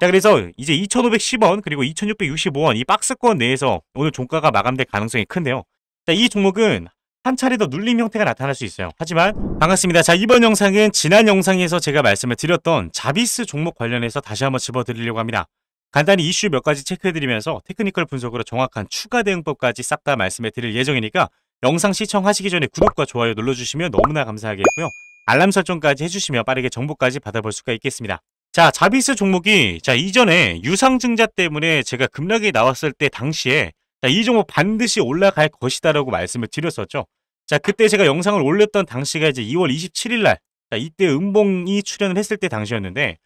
자 그래서 이제 2510원 그리고 2665원 이 박스권 내에서 오늘 종가가 마감될 가능성이 큰데요. 자 이 종목은 한 차례 더 눌림 형태가 나타날 수 있어요. 하지만 반갑습니다. 자 이번 영상은 지난 영상에서 제가 말씀을 드렸던 자비스 종목 관련해서 다시 한번 집어드리려고 합니다. 간단히 이슈 몇 가지 체크해드리면서 테크니컬 분석으로 정확한 추가 대응법까지 싹 다 말씀해 드릴 예정이니까 영상 시청하시기 전에 구독과 좋아요 눌러주시면 너무나 감사하겠고요. 알람 설정까지 해주시면 빠르게 정보까지 받아볼 수가 있겠습니다. 자, 자비스 종목이 자, 이전에 유상증자 때문에 제가 급락이 나왔을 때 당시에 자, 이 종목 반드시 올라갈 것이다라고 말씀을 드렸었죠. 자, 그때 제가 영상을 올렸던 당시가 이제 2월 27일 날 자, 이때 은봉이 출연을 했을 때 당시였는데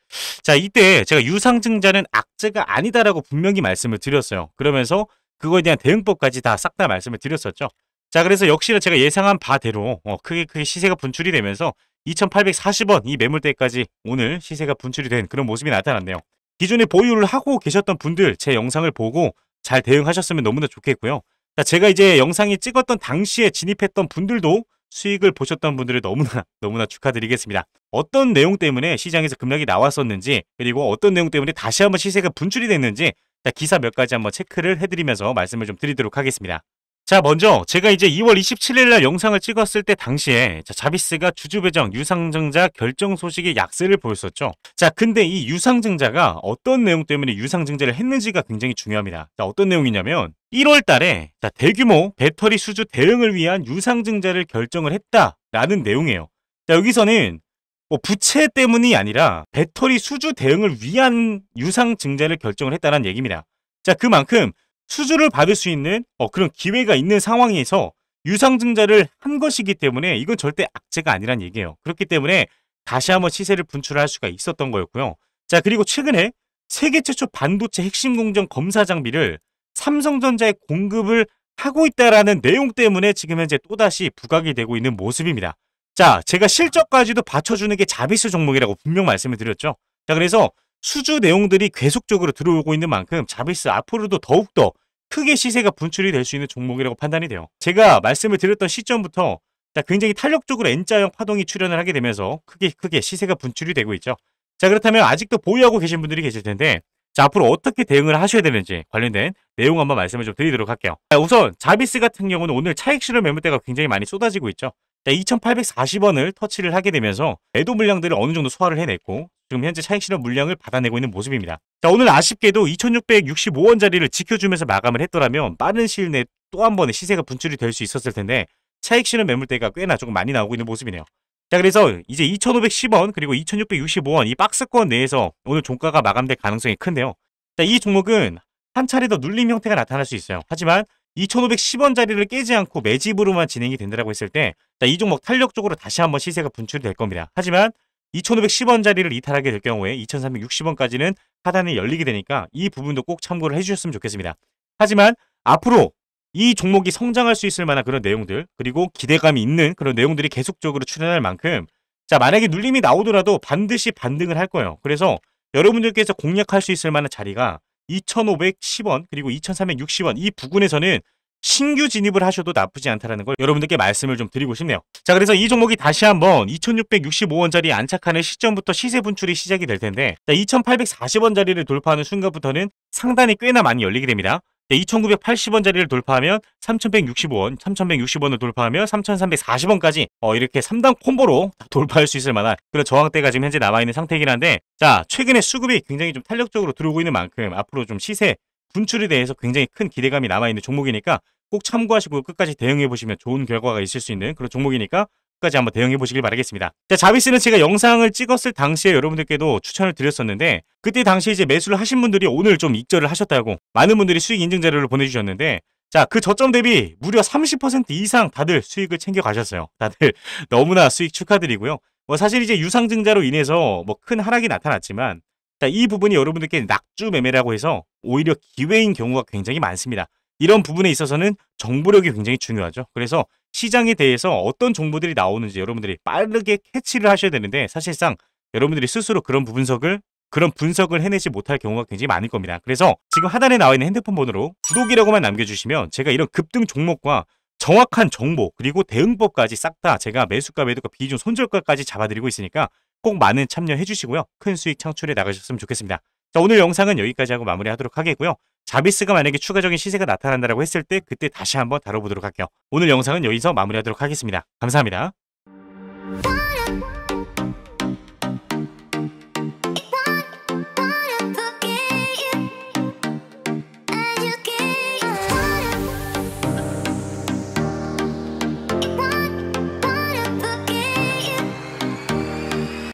자, 이때 제가 유상증자는 악재가 아니다라고 분명히 말씀을 드렸어요. 그러면서 그거에 대한 대응법까지 다 싹 다 말씀을 드렸었죠. 자, 그래서 역시나 제가 예상한 바대로 어, 크게 크게 시세가 분출이 되면서 2,840원 이 매물대까지 오늘 시세가 분출이 된 그런 모습이 나타났네요. 기존에 보유를 하고 계셨던 분들 제 영상을 보고 잘 대응하셨으면 너무나 좋겠고요. 제가 이제 영상이 찍었던 당시에 진입했던 분들도 수익을 보셨던 분들을 너무나 너무나 축하드리겠습니다. 어떤 내용 때문에 시장에서 급락이 나왔었는지 그리고 어떤 내용 때문에 다시 한번 시세가 분출이 됐는지 기사 몇 가지 한번 체크를 해드리면서 말씀을 좀 드리도록 하겠습니다. 자 먼저 제가 이제 2월 27일날 영상을 찍었을 때 당시에 자비스가 주주배정 유상증자 결정 소식의 약세를 보였었죠. 자 근데 이 유상증자가 어떤 내용 때문에 유상증자를 했는지가 굉장히 중요합니다. 자 어떤 내용이냐면 1월 달에 자, 대규모 배터리 수주 대응을 위한 유상증자를 결정을 했다라는 내용이에요. 자 여기서는 뭐 부채 때문이 아니라 배터리 수주 대응을 위한 유상증자를 결정을 했다는 얘기입니다. 자 그만큼 수주를 받을 수 있는 어, 그런 기회가 있는 상황에서 유상증자를 한 것이기 때문에 이건 절대 악재가 아니란 얘기예요. 그렇기 때문에 다시 한번 시세를 분출할 수가 있었던 거였고요. 자 그리고 최근에 세계 최초 반도체 핵심 공정 검사 장비를 삼성전자에 공급을 하고 있다라는 내용 때문에 지금 현재 또다시 부각이 되고 있는 모습입니다. 자 제가 실적까지도 받쳐주는 게 자비스 종목이라고 분명 말씀을 드렸죠. 자 그래서 수주 내용들이 계속적으로 들어오고 있는 만큼 자비스 앞으로도 더욱더 크게 시세가 분출이 될 수 있는 종목이라고 판단이 돼요. 제가 말씀을 드렸던 시점부터 굉장히 탄력적으로 N자형 파동이 출현을 하게 되면서 크게 크게 시세가 분출이 되고 있죠. 자 그렇다면 아직도 보유하고 계신 분들이 계실 텐데 자 앞으로 어떻게 대응을 하셔야 되는지 관련된 내용 한번 말씀을 좀 드리도록 할게요. 우선 자비스 같은 경우는 오늘 차익 실험 매물대가 굉장히 많이 쏟아지고 있죠. 2,840원을 터치를 하게 되면서 매도 물량들을 어느 정도 소화를 해냈고 지금 현재 차익 실험 물량을 받아내고 있는 모습입니다. 자 오늘 아쉽게도 2,665원짜리를 지켜주면서 마감을 했더라면 빠른 시일 내에 또 한 번의 시세가 분출이 될 수 있었을 텐데 차익 실험 매물대가 꽤나 조금 많이 나오고 있는 모습이네요. 자 그래서 이제 2,510원 그리고 2,665원 이 박스권 내에서 오늘 종가가 마감될 가능성이 큰데요. 자이 종목은 한 차례 더 눌림 형태가 나타날 수 있어요. 하지만 2,510원짜리를 깨지 않고 매집으로만 진행이 된다고 했을 때이 종목 탄력적으로 다시 한번 시세가 분출이 될 겁니다. 하지만 2,510원짜리를 이탈하게 될 경우에 2,360원까지는 하단이 열리게 되니까 이 부분도 꼭 참고를 해주셨으면 좋겠습니다. 하지만 앞으로 이 종목이 성장할 수 있을 만한 그런 내용들 그리고 기대감이 있는 그런 내용들이 계속적으로 출현할 만큼 자 만약에 눌림이 나오더라도 반드시 반등을 할 거예요. 그래서 여러분들께서 공략할 수 있을 만한 자리가 2,510원 그리고 2,360원 이 부근에서는 신규 진입을 하셔도 나쁘지 않다라는 걸 여러분들께 말씀을 좀 드리고 싶네요. 자 그래서 이 종목이 다시 한번 2665원짜리 안착하는 시점부터 시세 분출이 시작이 될 텐데 2840원짜리를 돌파하는 순간부터는 상단이 꽤나 많이 열리게 됩니다. 2,980원짜리를 예, 돌파하면 3,165원, 3,160원을 돌파하면 3,340원까지 어, 이렇게 3단 콤보로 돌파할 수 있을 만한 그런 저항대가 지금 현재 남아있는 상태이긴 한데 자 최근에 수급이 굉장히 좀 탄력적으로 들어오고 있는 만큼 앞으로 좀 시세 분출에 대해서 굉장히 큰 기대감이 남아있는 종목이니까 꼭 참고하시고 끝까지 대응해 보시면 좋은 결과가 있을 수 있는 그런 종목이니까 끝까지 한번 대응해 보시길 바라겠습니다. 자, 자비스는 제가 영상을 찍었을 당시에 여러분들께도 추천을 드렸었는데 그때 당시에 이제 매수를 하신 분들이 오늘 좀 익절을 하셨다고 많은 분들이 수익 인증 자료를 보내주셨는데 자, 그 저점 대비 무려 30% 이상 다들 수익을 챙겨 가셨어요. 다들 너무나 수익 축하드리고요. 뭐 사실 이제 유상증자로 인해서 뭐 큰 하락이 나타났지만 자, 이 부분이 여러분들께 낙주 매매라고 해서 오히려 기회인 경우가 굉장히 많습니다. 이런 부분에 있어서는 정보력이 굉장히 중요하죠. 그래서 시장에 대해서 어떤 정보들이 나오는지 여러분들이 빠르게 캐치를 하셔야 되는데 사실상 여러분들이 스스로 그런 분석을 그런 분석을 해내지 못할 경우가 굉장히 많을 겁니다. 그래서 지금 하단에 나와 있는 핸드폰 번호로 구독이라고만 남겨주시면 제가 이런 급등 종목과 정확한 정보 그리고 대응법까지 싹 다 제가 매수가 매도가 비중 손절가까지 잡아드리고 있으니까 꼭 많은 참여해 주시고요. 큰 수익 창출해 나가셨으면 좋겠습니다. 자 오늘 영상은 여기까지 하고 마무리하도록 하겠고요. 자비스가 만약에 추가적인 시세가 나타난다고 했을 때 그때 다시 한번 다뤄보도록 할게요. 오늘 영상은 여기서 마무리하도록 하겠습니다. 감사합니다.